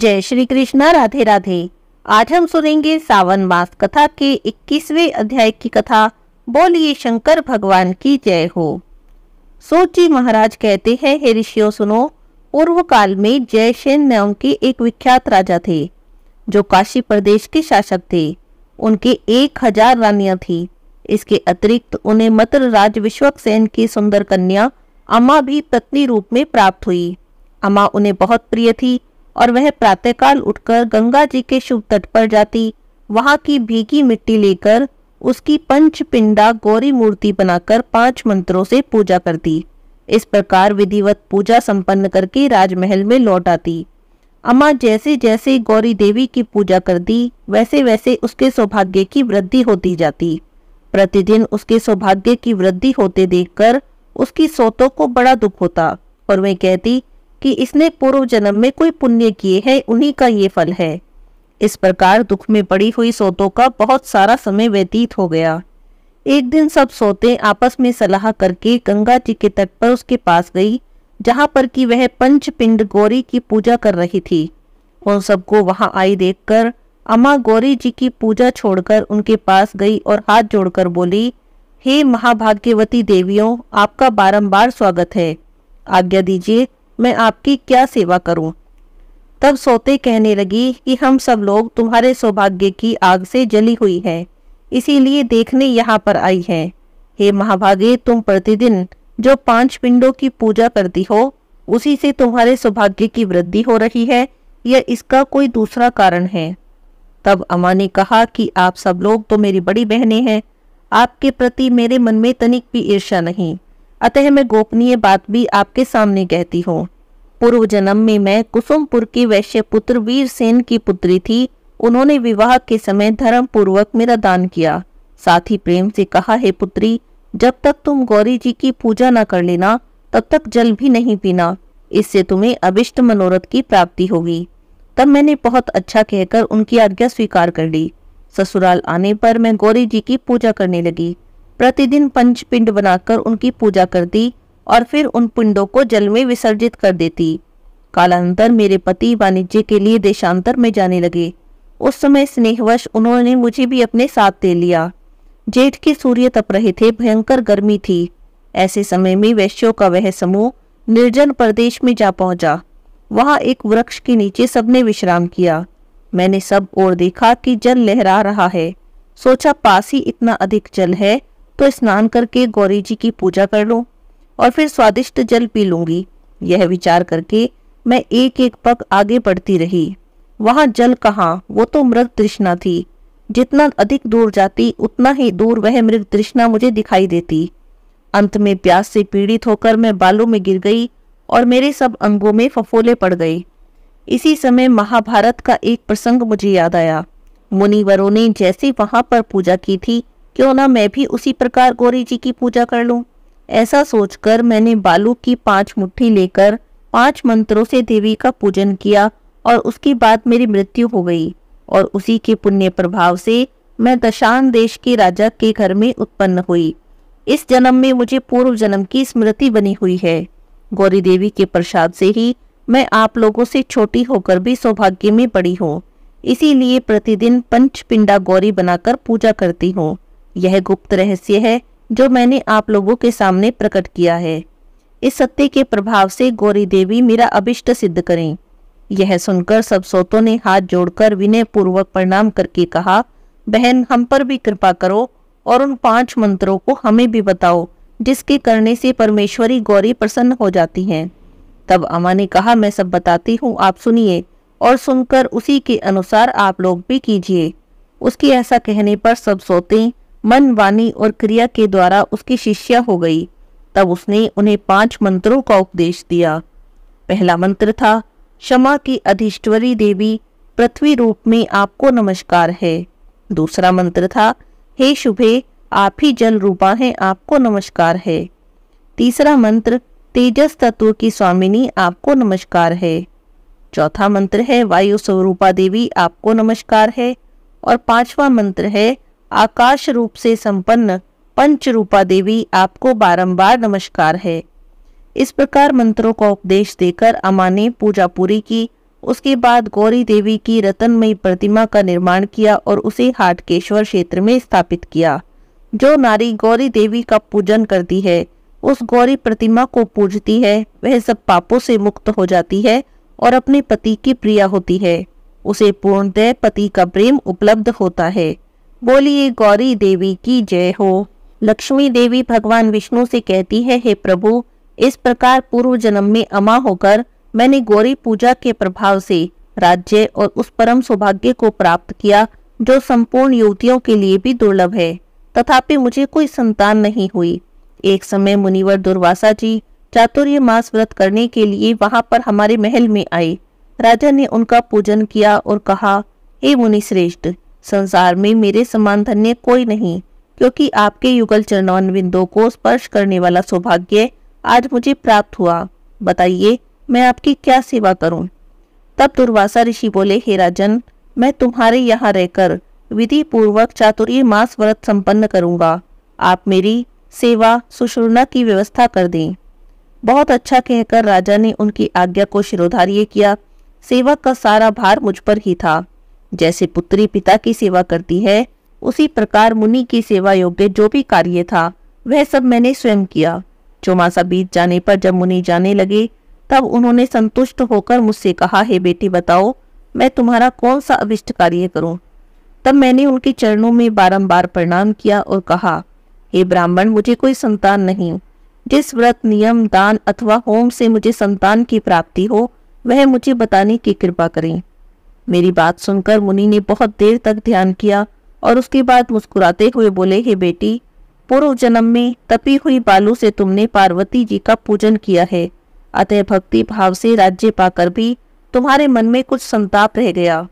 जय श्री कृष्णा राधे राधे आज हम सुनेंगे सावन मास कथा के 21वें अध्याय की कथा बोलिए शंकर भगवान की जय हो सोची महाराज कहते हैं हे ऋषियों सुनो पूर्व काल में जयसेन नाम के एक विख्यात राजा थे जो काशी प्रदेश के शासक थे उनके एक हजार रानियां थी इसके अतिरिक्त उन्हें मत्र राज विश्वक सेन की सुंदर कन्या अमा भी पत्नी रूप में प्राप्त हुई अमा उन्हें बहुत प्रिय थी और वह प्रातःकाल उठकर गंगा जी के शुभ तट पर जाती वहां की भीगी मिट्टी लेकर उसकी पंच पिंडा गौरी मूर्ति बनाकर पांच मंत्रों से पूजा करती इस प्रकार विधिवत पूजा संपन्न करके राजमहल में लौट आती अम्मा जैसे जैसे गौरी देवी की पूजा करती वैसे वैसे उसके सौभाग्य की वृद्धि होती जाती प्रतिदिन उसके सौभाग्य की वृद्धि होते देखकर उसकी सोतों को बड़ा दुख होता और वे कहती कि इसने पूर्व जन्म में कोई पुण्य किए हैं उन्हीं का ये फल है इस प्रकार दुख में पड़ी हुई सोतों का बहुत सारा समय व्यतीत हो गया एक दिन सब सोते आपस में सलाह करके गंगा जी के तट पर उसके पास गई जहां पर कि वह पंच पिंड गौरी की पूजा कर रही थी उन सबको वहां आई देखकर अमा गौरी जी की पूजा छोड़कर उनके पास गई और हाथ जोड़कर बोली हे महाभाग्यवती देवियों आपका बारंबार स्वागत है आज्ञा दीजिए मैं आपकी क्या सेवा करूं? तब सोते कहने लगी कि हम सब लोग तुम्हारे सौभाग्य की आग से जली हुई हैं इसीलिए देखने यहाँ पर आई हैं हे महाभागे तुम प्रतिदिन जो पांच पिंडों की पूजा करती हो उसी से तुम्हारे सौभाग्य की वृद्धि हो रही है या इसका कोई दूसरा कारण है तब अमा ने कहा कि आप सब लोग तो मेरी बड़ी बहनें हैं आपके प्रति मेरे मन में तनिक भी ईर्ष्या नहीं अतः मैं गोपनीय बात भी आपके सामने कहती हूँ पूर्व जन्म में मैं कुसुमपुर की वैश्य पुत्र वीरसेन की पुत्री थी उन्होंने विवाह के समय धर्म पूर्वक मेरा दान किया साथ ही प्रेम से कहा है पुत्री जब तक तुम गौरी जी की पूजा न कर लेना तब तक जल भी नहीं पीना इससे तुम्हें अभिष्ट मनोरथ की प्राप्ति होगी तब मैंने बहुत अच्छा कहकर उनकी आज्ञा स्वीकार कर ली ससुराल आने पर मैं गौरी जी की पूजा करने लगी प्रतिदिन पंच पिंड बनाकर उनकी पूजा करती और फिर उन पिंडों को जल में विसर्जित कर देती कालांतर मेरे पति वाणिज्य के लिए देशांतर में जाने लगे उस समय स्नेहवश उन्होंने मुझे भी अपने साथ दे लिया जेठ के सूर्य तप रहे थे भयंकर गर्मी थी ऐसे समय में वैश्यों का वह समूह निर्जन प्रदेश में जा पहुंचा वहां एक वृक्ष के नीचे सबने विश्राम किया मैंने सब और देखा कि जल लहरा रहा है सोचा पास ही इतना अधिक जल है तो स्नान करके गौरी जी की पूजा कर लो और फिर स्वादिष्ट जल पी लूंगी यह विचार करके मैं एक एक पग आगे बढ़ती रही वहां जल कहा वो तो मृत तृष्णा थी जितना अधिक दूर जाती उतना ही दूर वह मृत तृष्णा मुझे दिखाई देती अंत में प्यास से पीड़ित होकर मैं बालों में गिर गई और मेरे सब अंगों में फफोले पड़ गए इसी समय महाभारत का एक प्रसंग मुझे याद आया मुनिवरों ने जैसे वहां पर पूजा की थी क्यों ना मैं भी उसी प्रकार गौरी जी की पूजा कर लूं? ऐसा सोचकर मैंने बालू की पांच मुट्ठी लेकर पांच मंत्रों से देवी का पूजन किया और उसके बाद मेरी मृत्यु हो गई और उसी के पुण्य प्रभाव से मैं दशान देश के राजा के घर में उत्पन्न हुई इस जन्म में मुझे पूर्व जन्म की स्मृति बनी हुई है गौरी देवी के प्रसाद से ही मैं आप लोगों से छोटी होकर भी सौभाग्य में पड़ी हूँ इसीलिए प्रतिदिन पंच पिंडा गौरी बनाकर पूजा करती हूँ यह गुप्त रहस्य है जो मैंने आप लोगों के सामने प्रकट किया है इस सत्य के प्रभाव से गौरी देवी मेरा अभिष्ट सिद्ध करें यह सुनकर सब सोतों ने हाथ जोड़कर विनय पूर्वक प्रणाम करके कहा बहन हम पर भी कृपा करो और उन पांच मंत्रों को हमें भी बताओ जिसके करने से परमेश्वरी गौरी प्रसन्न हो जाती हैं तब अमा ने कहा मैं सब बताती हूँ आप सुनिए और सुनकर उसी के अनुसार आप लोग भी कीजिए उसके ऐसा कहने पर सब सोते मन वाणी और क्रिया के द्वारा उसकी शिष्या हो गई तब उसने उन्हें पांच मंत्रों का उपदेश दिया पहला मंत्र था क्षमा की अधिष्ठवरी देवी पृथ्वी रूप में आपको नमस्कार है दूसरा मंत्र था हे शुभे आप ही जल रूपा हैं आपको नमस्कार है तीसरा मंत्र तेजस तत्व की स्वामिनी आपको नमस्कार है चौथा मंत्र है वायु स्वरूपा देवी आपको नमस्कार है और पांचवा मंत्र है आकाश रूप से संपन्न पंच रूपा देवी आपको बारंबार नमस्कार है इस प्रकार मंत्रों का उपदेश देकर अमा ने पूजा पूरी की उसके बाद गौरी देवी की रतनमयी प्रतिमा का निर्माण किया और उसे हाटकेश्वर क्षेत्र में स्थापित किया जो नारी गौरी देवी का पूजन करती है उस गौरी प्रतिमा को पूजती है वह सब पापों से मुक्त हो जाती है और अपने पति की प्रिया होती है उसे पूर्णतः पति का प्रेम उपलब्ध होता है बोलिए गौरी देवी की जय हो लक्ष्मी देवी भगवान विष्णु से कहती है हे प्रभु इस प्रकार पूर्व जन्म में अमा होकर मैंने गौरी पूजा के प्रभाव से राज्य और उस परम सौभाग्य को प्राप्त किया जो संपूर्ण युवतियों के लिए भी दुर्लभ है तथापि मुझे कोई संतान नहीं हुई एक समय मुनिवर दुर्वासा जी चातुर्य मास व्रत करने के लिए वहां पर हमारे महल में आए राजा ने उनका पूजन किया और कहा हे मुनि श्रेष्ठ संसार में मेरे समान धन्य कोई नहीं क्योंकि आपके युगल चरणवन बिंदु को स्पर्श करने वाला सौभाग्य आज मुझे प्राप्त हुआ बताइए मैं आपकी क्या सेवा करूं? तब दुर्वासा ऋषि बोले हे राजन मैं तुम्हारे यहाँ रहकर विधि पूर्वक चातुर्य मास व्रत संपन्न करूंगा आप मेरी सेवा सुश्रुना की व्यवस्था कर दें बहुत अच्छा कहकर राजा ने उनकी आज्ञा को शिरोधार्य किया सेवा का सारा भार मुझ पर ही था जैसे पुत्री पिता की सेवा करती है उसी प्रकार मुनि की सेवा योग्य जो भी कार्य था वह सब मैंने स्वयं किया चौमासा बीत जाने पर जब मुनि जाने लगे तब उन्होंने संतुष्ट होकर मुझसे कहा हे बेटी बताओ मैं तुम्हारा कौन सा अविष्ट कार्य करूं तब मैंने उनके चरणों में बारंबार प्रणाम किया और कहा हे ब्राह्मण मुझे कोई संतान नहीं जिस व्रत नियम दान अथवा होम से मुझे संतान की प्राप्ति हो वह मुझे बताने की कृपा करें मेरी बात सुनकर मुनि ने बहुत देर तक ध्यान किया और उसके बाद मुस्कुराते हुए बोले हे बेटी पूर्व जन्म में तपी हुई बालू से तुमने पार्वती जी का पूजन किया है अतः भक्ति भाव से राज्य पाकर भी तुम्हारे मन में कुछ संताप रह गया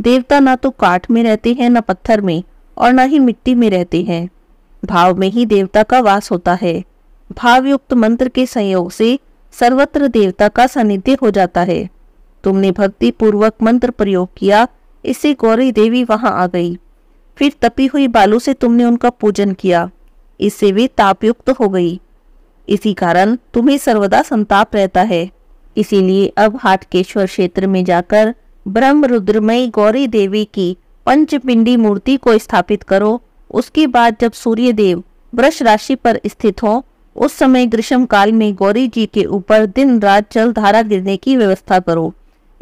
देवता न तो काठ में रहते हैं न पत्थर में और न ही मिट्टी में रहते हैं भाव में ही देवता का वास होता है भावयुक्त मंत्र के संयोग से सर्वत्र देवता का सानिध्य हो जाता है तुमने भक्ति पूर्वक मंत्र प्रयोग किया इससे गौरी देवी वहां आ गई फिर तपी हुई बालू से तुमने उनका पूजन किया इससे वे तापयुक्त हो गई इसी कारण तुम्हें सर्वदा संताप रहता है इसीलिए अब हाटकेश्वर क्षेत्र में जाकर ब्रह्म रुद्रमयी गौरी देवी की पंचपिंडी मूर्ति को स्थापित करो उसके बाद जब सूर्य देव वृष राशि पर स्थित हो उस समय ग्रीष्म काल में गौरी जी के ऊपर दिन रात जल धारा गिरने की व्यवस्था करो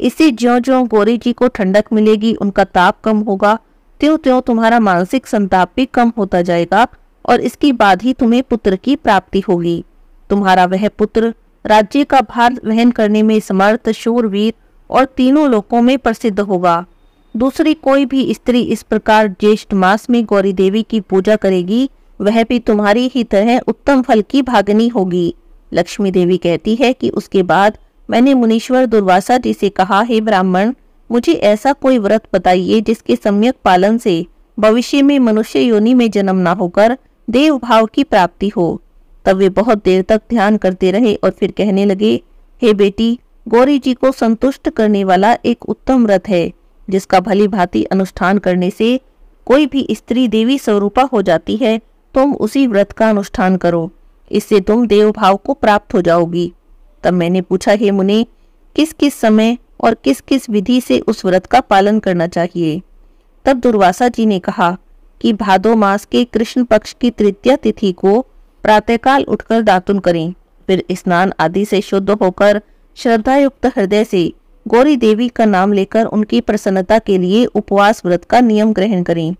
इससे ज्यो ज्यो गौरी जी को ठंडक मिलेगी उनका ताप कम होगा त्यों त्यों तुम्हारा मानसिक संताप भी कम होता जाएगा और इसके बाद ही तुम्हें पुत्र की प्राप्ति होगी तुम्हारा वह पुत्र राज्य का भार वहन करने में समर्थ शूरवीर और तीनों लोकों में प्रसिद्ध होगा दूसरी कोई भी स्त्री इस प्रकार ज्येष्ठ मास में गौरी देवी की पूजा करेगी वह भी तुम्हारी ही तरह उत्तम फल की भागनी होगी लक्ष्मी देवी कहती है कि उसके बाद मैंने मुनीश्वर दुर्वासा जी से कहा हे ब्राह्मण मुझे ऐसा कोई व्रत बताइए जिसके सम्यक पालन से भविष्य में मनुष्य योनि में जन्म न होकर देव भाव की प्राप्ति हो तब वे बहुत देर तक ध्यान करते रहे और फिर कहने लगे हे बेटी गौरी जी को संतुष्ट करने वाला एक उत्तम व्रत है जिसका भली भांति अनुष्ठान करने से कोई भी स्त्री देवी स्वरूपा हो जाती है तुम उसी व्रत का अनुष्ठान करो इससे तुम देव भाव को प्राप्त हो जाओगी तब मैंने पूछा हे मुनि किस किस समय और किस किस विधि से उस व्रत का पालन करना चाहिए तब दुर्वासा जी ने कहा कि भादो मास के कृष्ण पक्ष की तृतीय तिथि को प्रातःकाल उठकर दातुन करें फिर स्नान आदि से शुद्ध होकर श्रद्धायुक्त हृदय से गौरी देवी का नाम लेकर उनकी प्रसन्नता के लिए उपवास व्रत का नियम ग्रहण करें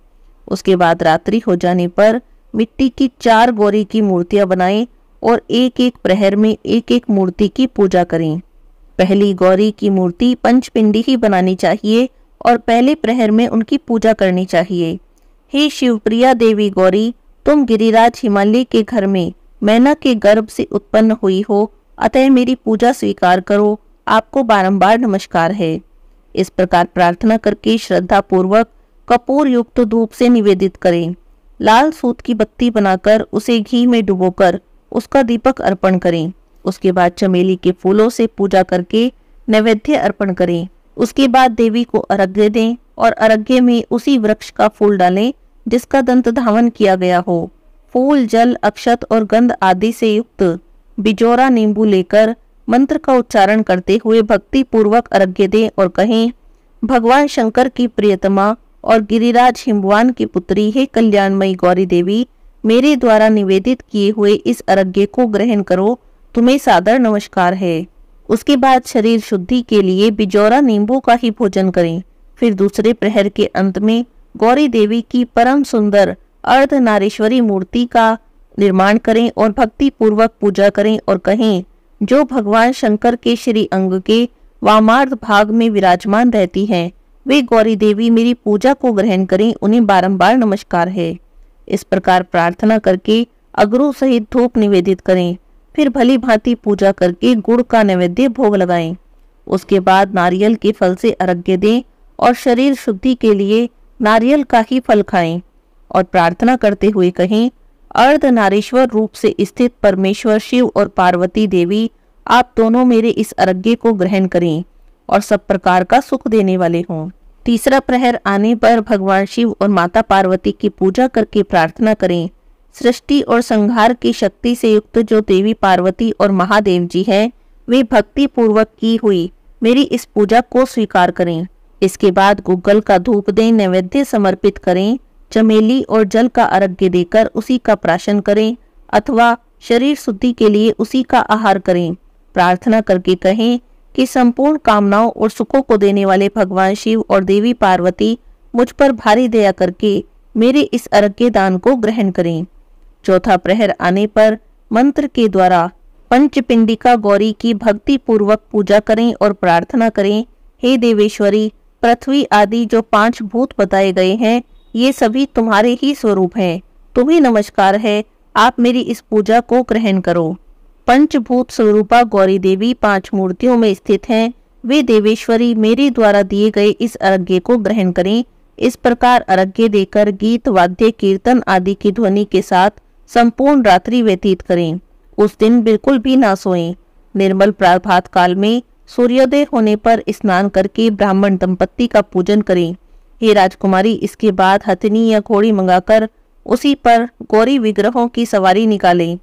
उसके बाद रात्रि हो जाने पर मिट्टी की चार गौरी की मूर्तियां बनाएं और एक एक प्रहर में एक एक मूर्ति की पूजा करें पहली गौरी की मूर्ति पंचपिंडी ही बनानी चाहिए और पहले प्रहर में उनकी पूजा करनी चाहिए हे शिवप्रिया देवी गौरी तुम गिरिराज हिमालय के घर में मैना के गर्भ से उत्पन्न हुई हो अतः मेरी पूजा स्वीकार करो आपको बारंबार नमस्कार है इस प्रकार प्रार्थना करके श्रद्धा पूर्वक कपूर युक्त धूप से निवेदित करें लाल सूत की बत्ती बनाकर उसे घी में डुबोकर उसका दीपक अर्पण करें उसके बाद चमेली के फूलों से पूजा करके नैवेद्य अर्पण करें उसके बाद देवी को अर्घ्य दें और अर्घ्य में उसी वृक्ष का फूल डालें जिसका दंत धावन किया गया हो फूल जल अक्षत और गंध आदि से युक्त बिजोरा नींबू लेकर मंत्र का उच्चारण करते हुए भक्ति पूर्वक अर्घ्य दें और कहें भगवान शंकर की प्रियतमा और गिरिराज हिमवान की पुत्री हे कल्याणमयी गौरी देवी मेरे द्वारा निवेदित किए हुए इस अर्घ्य को ग्रहण करो तुम्हें सादर नमस्कार है उसके बाद शरीर शुद्धि के लिए बिजौरा नींबू का ही भोजन करें फिर दूसरे प्रहर के अंत में गौरी देवी की परम सुंदर अर्ध नारेश्वरी मूर्ति का निर्माण करें और भक्ति पूर्वक पूजा करें और कहें जो भगवान शंकर के श्री अंग के वामार्ध भाग में विराजमान रहती हैं वे गौरी देवी मेरी पूजा को ग्रहण करें उन्हें बारंबार नमस्कार है इस प्रकार प्रार्थना करके अग्रो सहित धूप निवेदित करें फिर भली भांति पूजा करके गुड़ का नैवेद्य भोग लगाएं। उसके बाद नारियल के फल से अर्घ्य दें और शरीर शुद्धि के लिए नारियल का ही फल खाएं और प्रार्थना करते हुए कहें अर्ध नारेश्वर रूप से स्थित परमेश्वर शिव और पार्वती देवी आप दोनों मेरे इस अर्घ्य को ग्रहण करें और सब प्रकार का सुख देने वाले हों तीसरा प्रहर आने पर भगवान शिव और माता पार्वती की पूजा करके प्रार्थना करें सृष्टि और संहार की शक्ति से युक्त जो देवी पार्वती और महादेव जी हैं वे भक्ति पूर्वक की हुई मेरी इस पूजा को स्वीकार करें इसके बाद गुगल का धूप दें नैवेद्य समर्पित करें चमेली और जल का अर्घ्य देकर उसी का प्राशन करें अथवा शरीर शुद्धि के लिए उसी का आहार करें प्रार्थना करके कहें कि संपूर्ण कामनाओं और सुखों को देने वाले भगवान शिव और देवी पार्वती मुझ पर भारी दया करके मेरे इस अर्घ्य दान को ग्रहण करें चौथा प्रहर आने पर मंत्र के द्वारा पंचपिंडिका गौरी की भक्ति पूर्वक पूजा करें और प्रार्थना करें हे देवेश्वरी पृथ्वी आदि जो पांच भूत बताए गए हैं ये सभी तुम्हारे ही स्वरूप हैं तुम्हें नमस्कार है आप मेरी इस पूजा को ग्रहण करो पंचभूत स्वरूपा गौरी देवी पांच मूर्तियों में स्थित हैं वे देवेश्वरी मेरे द्वारा दिए गए इस अर्घ्य को ग्रहण करें इस प्रकार अर्घ्य देकर गीत वाद्य कीर्तन आदि की ध्वनि के साथ संपूर्ण रात्रि व्यतीत करें उस दिन बिल्कुल भी ना सोएं निर्मल प्रभात काल में सूर्योदय होने पर स्नान करके ब्राह्मण दंपत्ति का पूजन करें हे राजकुमारी इसके बाद हथनी या घोड़ी मंगाकर उसी पर गौरी विग्रहों की सवारी निकालें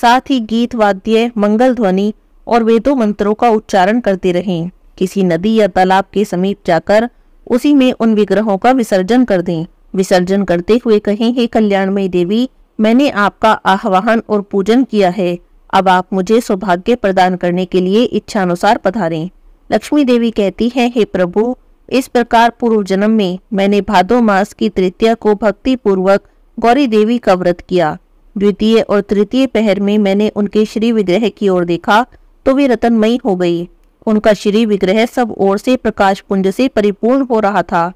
साथ ही गीत वाद्य मंगल ध्वनि और वेदों मंत्रों का उच्चारण करते रहें किसी नदी या तालाब के समीप जाकर उसी में उन विग्रहों का विसर्जन कर दें विसर्जन करते हुए कहें हे कल्याणमयी देवी मैंने आपका आह्वान और पूजन किया है अब आप मुझे सौभाग्य प्रदान करने के लिए इच्छानुसार पधारें लक्ष्मी देवी कहती हैं हे प्रभु इस प्रकार पूर्व जन्म में मैंने भादो मास की तृतीया को भक्ति पूर्वक गौरी देवी का व्रत किया द्वितीय और तृतीय पहर में मैंने उनके श्री विग्रह की ओर देखा तो वे रतनमयी हो गई उनका श्री विग्रह सब ओर से प्रकाश पुंज से परिपूर्ण हो रहा था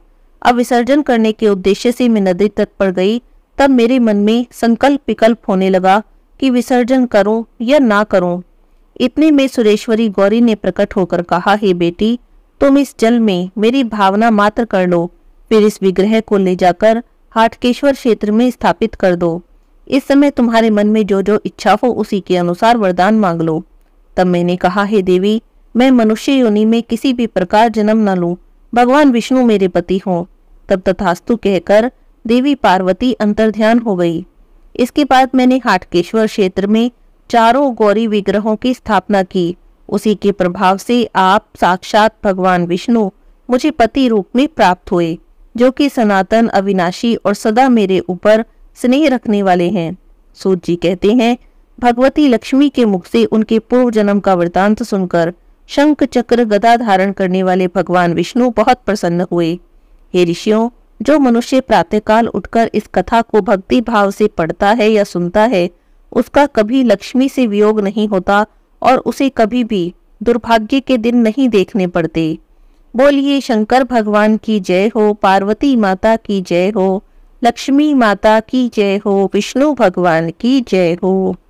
अब विसर्जन करने के उद्देश्य से मैं नदी तट पर गई तब मेरे मन में संकल्प विकल्प होने लगा कि विसर्जन करूं या ना करूं इतने में सुरेश्वरी गौरी ने प्रकट होकर कहा हे बेटी तुम इस जल में मेरी भावना मात्र कर लो फिर इस विग्रह को ले जाकर हाटकेश्वर क्षेत्र में स्थापित कर दो इस समय तुम्हारे मन में जो जो इच्छा हो उसी के अनुसार वरदान मांग लो तब मैंने कहा हे देवी मैं मनुष्य योनि में किसी भी प्रकार जन्म न लूं भगवान विष्णु मेरे पति हो तब तथास्तु कहकर देवी पार्वती अंतर्ध्यान हो गई इसके बाद मैंने हाटकेश्वर क्षेत्र में चारों गौरी विग्रहों की स्थापना की उसी के प्रभाव से आप साक्षात भगवान विष्णु मुझे पति रूप में प्राप्त हुए जो कि सनातन अविनाशी और सदा मेरे ऊपर स्नेह रखने वाले हैं सूत जी कहते हैं भगवती लक्ष्मी के मुख से उनके पूर्व जन्म का वृतांत सुनकर शंख चक्र गदा धारण करने वाले भगवान विष्णु बहुत प्रसन्न हुए हे ऋषियों जो मनुष्य प्रातःकाल उठकर इस कथा को भक्ति भाव से पढ़ता है या सुनता है उसका कभी लक्ष्मी से वियोग नहीं होता और उसे कभी भी दुर्भाग्य के दिन नहीं देखने पड़ते बोलिए शंकर भगवान की जय हो पार्वती माता की जय हो लक्ष्मी माता की जय हो विष्णु भगवान की जय हो